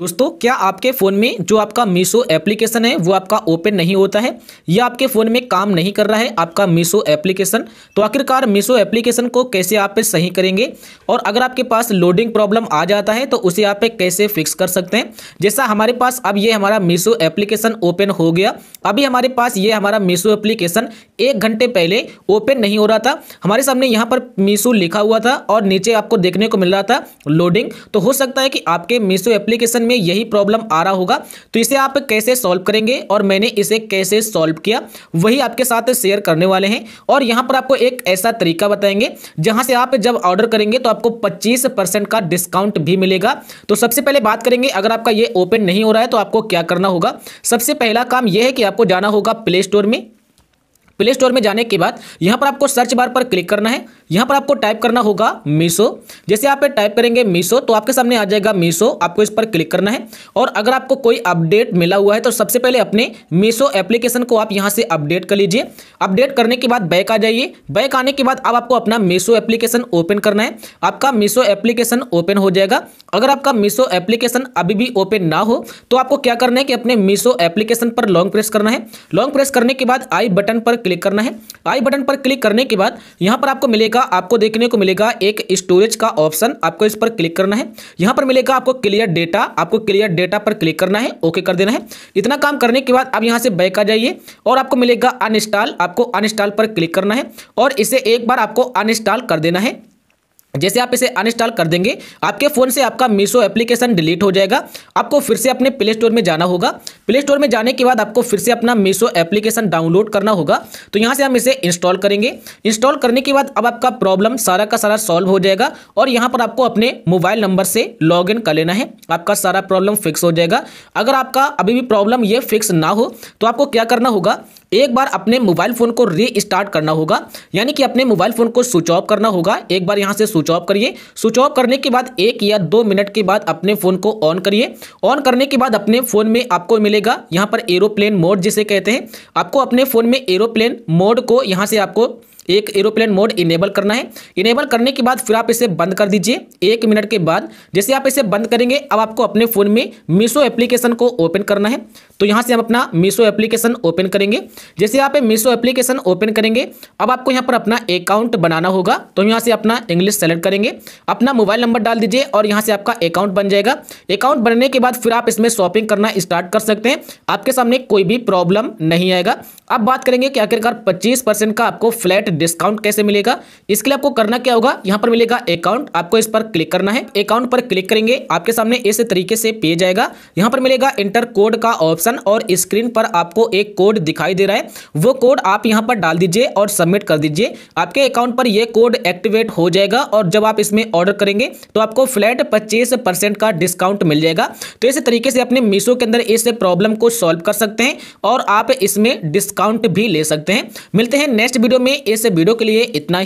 दोस्तों क्या आपके फ़ोन में जो आपका मीशो एप्लीकेशन है वो आपका ओपन नहीं होता है या आपके फ़ोन में काम नहीं कर रहा है आपका मीशो एप्लीकेशन तो आखिरकार मीशो एप्लीकेशन को कैसे आप सही करेंगे और अगर आपके पास लोडिंग प्रॉब्लम आ जाता है तो उसे आप कैसे फिक्स कर सकते हैं जैसा हमारे पास अब ये हमारा मीशो एप्लीकेशन ओपन हो गया अभी हमारे पास ये हमारा मीशो एप्लीकेशन एक घंटे पहले ओपन नहीं हो रहा था हमारे सामने यहाँ पर मीशो लिखा हुआ था और नीचे आपको देखने को मिल रहा था लोडिंग तो हो सकता है कि आपके मीशो एप्लीकेशन में यही प्रॉब्लम आ रहा होगा तो इसे आप कैसे सॉल्व करेंगे और मैंने इसे कैसे सॉल्व किया वही आपके साथ शेयर करने वाले हैं और यहां पर आपको एक ऐसा तरीका बताएंगे जहां से आप जब ऑर्डर करेंगे तो आपको पच्चीस का डिस्काउंट भी मिलेगा तो सबसे पहले बात करेंगे अगर आपका ये ओपन नहीं हो रहा है तो आपको क्या करना होगा सबसे पहला काम यह है कि आपको जाना होगा प्ले स्टोर में प्ले स्टोर में जाने के बाद यहाँ पर आपको सर्च बार पर क्लिक करना है यहाँ पर आपको टाइप करना होगा मीशो जैसे आप टाइप करेंगे मीशो तो आपके सामने आ जाएगा मीशो आपको इस पर क्लिक करना है और अगर आपको कोई अपडेट मिला हुआ है तो सबसे पहले अपने मीशो एप्लीकेशन को आप यहाँ से अपडेट कर लीजिए अपडेट करने के बाद बैक आ जाइए बैक आने के बाद अब आपको अपना मीशो एप्लीकेशन ओपन करना है आपका मीशो एप्लीकेशन ओपन हो जाएगा अगर आपका मीशो एप्लीकेशन अभी भी ओपन ना हो तो आपको क्या करना है कि अपने मीशो एप्लीकेशन पर लॉन्ग प्रेस करना है लॉन्ग प्रेस करने के बाद आई बटन पर क्लिक करना है आई बटन पर क्लिक करने के बाद यहाँ पर आपको मिलेगा आपको देखने को मिलेगा एक स्टोरेज का ऑप्शन आपको इस पर क्लिक करना है यहाँ पर मिलेगा आपको क्लियर डेटा आपको क्लियर डेटा पर क्लिक करना है ओके कर देना है इतना काम करने के बाद आप यहाँ से बैक आ जाइए और आपको मिलेगा अनस्टॉल आपको अनस्टॉल पर क्लिक करना है और इसे एक बार आपको अनस्टॉल कर देना है जैसे आप इसे अनइंस्टॉल कर देंगे आपके फ़ोन से आपका मीशो एप्लीकेशन डिलीट हो जाएगा आपको फिर से अपने प्ले स्टोर में जाना होगा प्ले स्टोर में जाने के बाद आपको फिर से अपना मीशो एप्लीकेशन डाउनलोड करना होगा तो यहाँ से हम इसे इंस्टॉल करेंगे इंस्टॉल करने के बाद अब आपका प्रॉब्लम सारा का सारा सॉल्व हो जाएगा और यहाँ पर आपको अपने मोबाइल नंबर से लॉग कर लेना है आपका सारा प्रॉब्लम फिक्स हो जाएगा अगर आपका अभी भी प्रॉब्लम ये फिक्स ना हो तो आपको क्या करना होगा एक बार अपने मोबाइल फ़ोन को रीस्टार्ट करना होगा यानी कि अपने मोबाइल फ़ोन को स्विच ऑफ करना होगा एक बार यहाँ से स्विच ऑफ करिए स्विच ऑफ करने के बाद एक या दो मिनट के बाद अपने फ़ोन को ऑन करिए ऑन करने के बाद अपने फ़ोन में आपको मिलेगा यहाँ पर एरोप्लेन मोड जिसे कहते हैं आपको अपने फ़ोन में एरोप्लेन मोड को यहाँ से आपको एक एरोप्लेन मोड इनेबल करना है इनेबल करने के बाद फिर आप इसे बंद कर दीजिए एक मिनट के बाद जैसे आप इसे बंद करेंगे अब आपको अपने फ़ोन में मीशो एप्लीकेशन को ओपन करना है तो यहाँ से हम अपना मीशो एप्लीकेशन ओपन करेंगे जैसे आप मीशो एप्लीकेशन ओपन करेंगे अब आपको यहाँ पर अपना अकाउंट बनाना होगा तो यहाँ से अपना इंग्लिश सेलेक्ट करेंगे अपना मोबाइल नंबर डाल दीजिए और यहाँ से आपका अकाउंट बन जाएगा अकाउंट बनने के बाद फिर आप इसमें शॉपिंग करना स्टार्ट कर सकते हैं आपके सामने कोई भी प्रॉब्लम नहीं आएगा अब बात करेंगे कि आखिरकार पच्चीस का आपको फ्लैट डिस्काउंट कैसे मिलेगा इसके लिए आपको करना क्या होगा यहाँ पर मिलेगा अकाउंट आपको इस पर क्लिक करना है अकाउंट पर क्लिक करेंगे आपके सामने इस तरीके से पेज आएगा यहाँ पर मिलेगा इंटर कोड का ऑप्शन और स्क्रीन पर आपको एक कोड दिखाई दे रहा है वो कोड आप यहाँ पर डाल दीजिए और सबमिट कर दीजिए आपके अकाउंट पर यह कोड एक्टिवेट हो जाएगा और जब आप इसमें ऑर्डर करेंगे तो आपको फ्लैट पच्चीस का डिस्काउंट मिल जाएगा तो इस तरीके से अपने मीशो के अंदर इस प्रॉब्लम को सॉल्व कर सकते हैं और आप इसमें डिस्काउंट भी ले सकते हैं मिलते हैं नेक्स्ट वीडियो में इस से वीडियो के लिए इतना ही